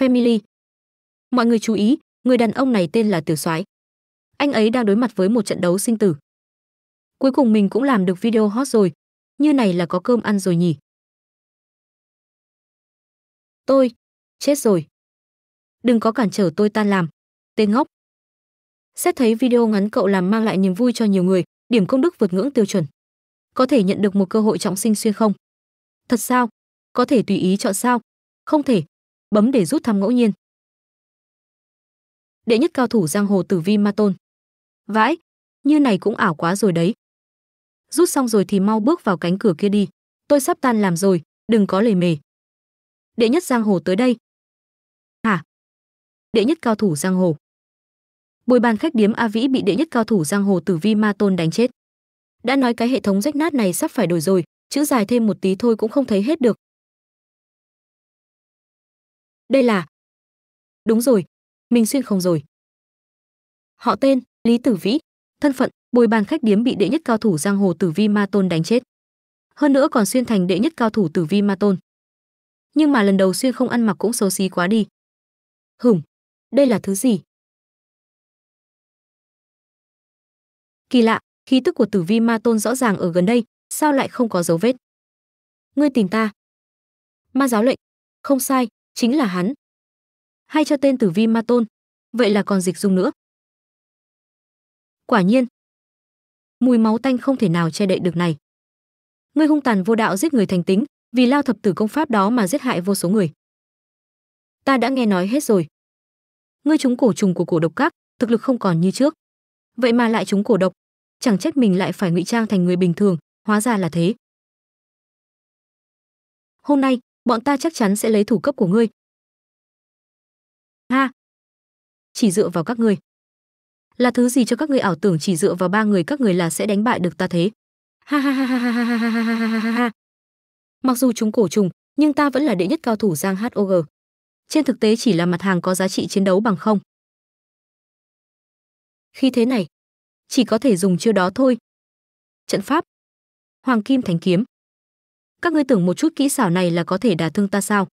Family. Mọi người chú ý, người đàn ông này tên là Tiểu Soái. Anh ấy đang đối mặt với một trận đấu sinh tử. Cuối cùng mình cũng làm được video hot rồi, như này là có cơm ăn rồi nhỉ. Tôi, chết rồi. Đừng có cản trở tôi tan làm, tên ngốc. Xét thấy video ngắn cậu làm mang lại niềm vui cho nhiều người, điểm công đức vượt ngưỡng tiêu chuẩn. Có thể nhận được một cơ hội trọng sinh xuyên không? Thật sao? Có thể tùy ý chọn sao? Không thể, bấm để rút thăm ngẫu nhiên. Đệ nhất cao thủ giang hồ Tử Vi Ma Tôn. Vãi, như này cũng ảo quá rồi đấy. Rút xong rồi thì mau bước vào cánh cửa kia đi, tôi sắp tan làm rồi, đừng có lề mề. Đệ nhất giang hồ tới đây. Hả? Đệ nhất cao thủ giang hồ. Bồi bàn khách điếm A Vĩ bị đệ nhất cao thủ giang hồ Tử Vi Ma Tôn đánh chết. Đã nói cái hệ thống rách nát này sắp phải đổi rồi, chữ dài thêm một tí thôi cũng không thấy hết được, đây là Đúng rồi, mình xuyên không rồi. Họ tên: Lý Tử Vĩ, thân phận: Bồi bàn khách điếm bị đệ nhất cao thủ giang hồ Tử Vi Ma Tôn đánh chết. Hơn nữa còn xuyên thành đệ nhất cao thủ Tử Vi Ma Tôn. Nhưng mà lần đầu xuyên không ăn mặc cũng xấu xí quá đi. Hửm, đây là thứ gì? Kỳ lạ, khí tức của Tử Vi Ma Tôn rõ ràng ở gần đây, sao lại không có dấu vết? Ngươi tìm ta? Ma giáo lệnh, không sai, chính là hắn. Hay cho tên tử vi ma tôn, vậy là còn dịch dung nữa. Quả nhiên, mùi máu tanh không thể nào che đậy được này. Ngươi hung tàn vô đạo giết người thành tính, vì lao thập tử công pháp đó mà giết hại vô số người. Ta đã nghe nói hết rồi. Ngươi trúng cổ trùng của cổ độc các, thực lực không còn như trước. Vậy mà lại trúng cổ độc, chẳng trách mình lại phải ngụy trang thành người bình thường, hóa ra là thế. Hôm nay, bọn ta chắc chắn sẽ lấy thủ cấp của ngươi ha chỉ dựa vào các ngươi là thứ gì cho các ngươi ảo tưởng chỉ dựa vào ba người các người là sẽ đánh bại được ta thế ha ha ha ha ha ha ha ha ha ha ha mặc dù chúng cổ trùng nhưng ta vẫn là đệ nhất cao thủ giang hog trên thực tế chỉ là mặt hàng có giá trị chiến đấu bằng không khi thế này chỉ có thể dùng chiêu đó thôi trận pháp hoàng kim thánh kiếm các ngươi tưởng một chút kỹ xảo này là có thể đả thương ta sao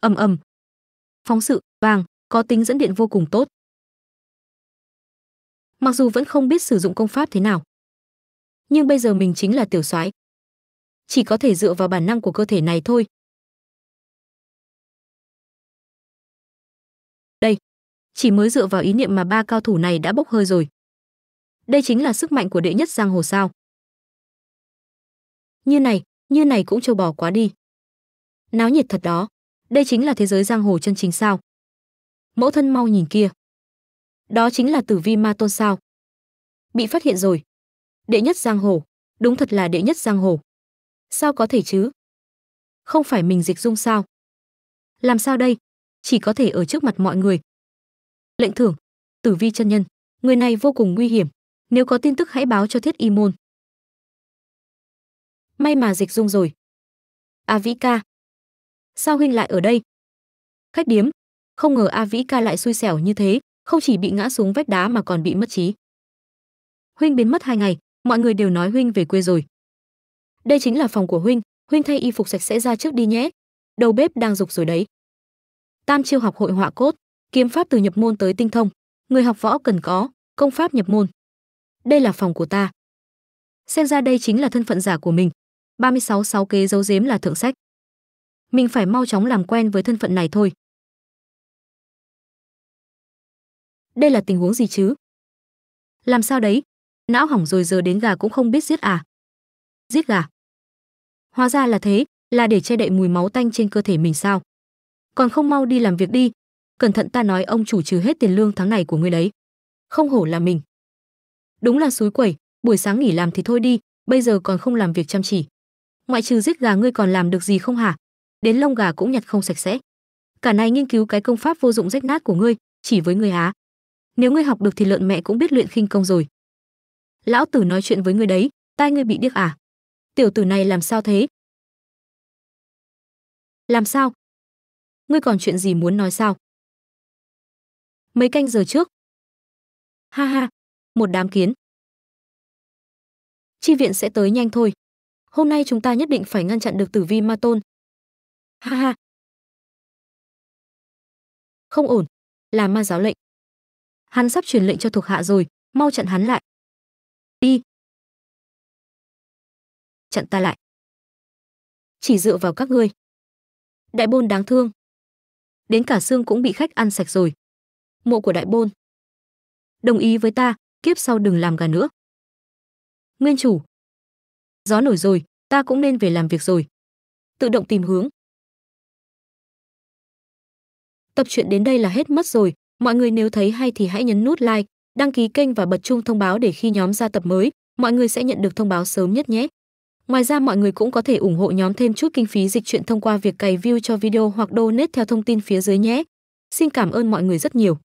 ầm ầm phóng sự vàng có tính dẫn điện vô cùng tốt mặc dù vẫn không biết sử dụng công pháp thế nào nhưng bây giờ mình chính là tiểu soái chỉ có thể dựa vào bản năng của cơ thể này thôi đây chỉ mới dựa vào ý niệm mà ba cao thủ này đã bốc hơi rồi đây chính là sức mạnh của đệ nhất giang hồ sao như này như này cũng trâu bò quá đi náo nhiệt thật đó đây chính là thế giới giang hồ chân chính sao mẫu thân mau nhìn kia đó chính là tử vi ma tôn sao bị phát hiện rồi đệ nhất giang hồ đúng thật là đệ nhất giang hồ sao có thể chứ không phải mình dịch dung sao làm sao đây chỉ có thể ở trước mặt mọi người lệnh thưởng tử vi chân nhân người này vô cùng nguy hiểm nếu có tin tức hãy báo cho thiết y môn may mà dịch dung rồi. A Vĩ ca, sao huynh lại ở đây? Khách điếm, không ngờ A Vĩ ca lại xui xẻo như thế, không chỉ bị ngã xuống vách đá mà còn bị mất trí. Huynh biến mất hai ngày, mọi người đều nói huynh về quê rồi. Đây chính là phòng của huynh, huynh thay y phục sạch sẽ ra trước đi nhé. Đầu bếp đang dục rồi đấy. Tam chiêu học hội họa cốt, kiếm pháp từ nhập môn tới tinh thông, người học võ cần có, công pháp nhập môn. Đây là phòng của ta. Xem ra đây chính là thân phận giả của mình, 36 sáu kế giấu giếm là thượng sách. Mình phải mau chóng làm quen với thân phận này thôi. Đây là tình huống gì chứ? Làm sao đấy? Não hỏng rồi giờ đến gà cũng không biết giết à? Giết gà? Hóa ra là thế, là để che đậy mùi máu tanh trên cơ thể mình sao? Còn không mau đi làm việc đi, cẩn thận ta nói ông chủ trừ hết tiền lương tháng này của ngươi đấy. Không hổ là mình. Đúng là suối quẩy, buổi sáng nghỉ làm thì thôi đi, bây giờ còn không làm việc chăm chỉ ngoại trừ giết gà ngươi còn làm được gì không hả đến lông gà cũng nhặt không sạch sẽ cả này nghiên cứu cái công pháp vô dụng rách nát của ngươi chỉ với ngươi á nếu ngươi học được thì lợn mẹ cũng biết luyện khinh công rồi lão tử nói chuyện với ngươi đấy tai ngươi bị điếc à tiểu tử này làm sao thế làm sao ngươi còn chuyện gì muốn nói sao mấy canh giờ trước ha ha một đám kiến chi viện sẽ tới nhanh thôi hôm nay chúng ta nhất định phải ngăn chặn được tử vi ma tôn ha ha không ổn là ma giáo lệnh hắn sắp truyền lệnh cho thuộc hạ rồi mau chặn hắn lại đi chặn ta lại chỉ dựa vào các ngươi đại bôn đáng thương đến cả xương cũng bị khách ăn sạch rồi mộ của đại bôn đồng ý với ta kiếp sau đừng làm gà nữa nguyên chủ gió nổi rồi, ta cũng nên về làm việc rồi. Tự động tìm hướng. Tập truyện đến đây là hết mất rồi, mọi người nếu thấy hay thì hãy nhấn nút like, đăng ký kênh và bật chuông thông báo để khi nhóm ra tập mới, mọi người sẽ nhận được thông báo sớm nhất nhé. Ngoài ra mọi người cũng có thể ủng hộ nhóm thêm chút kinh phí dịch truyện thông qua việc cày view cho video hoặc donate theo thông tin phía dưới nhé. Xin cảm ơn mọi người rất nhiều.